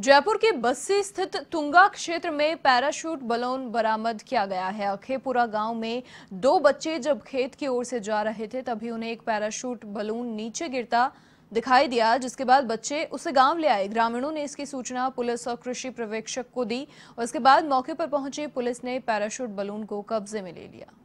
जयपुर के बस्सी स्थित तुंगा क्षेत्र में पैराशूट बलून बरामद किया गया है अखेपुरा गांव में दो बच्चे जब खेत की ओर से जा रहे थे तभी उन्हें एक पैराशूट बलून नीचे गिरता दिखाई दिया जिसके बाद बच्चे उसे गांव ले आए ग्रामीणों ने इसकी सूचना पुलिस और कृषि पर्यवेक्षक को दी और इसके बाद मौके पर पहुंचे पुलिस ने पैराशूट बलून को कब्जे में ले लिया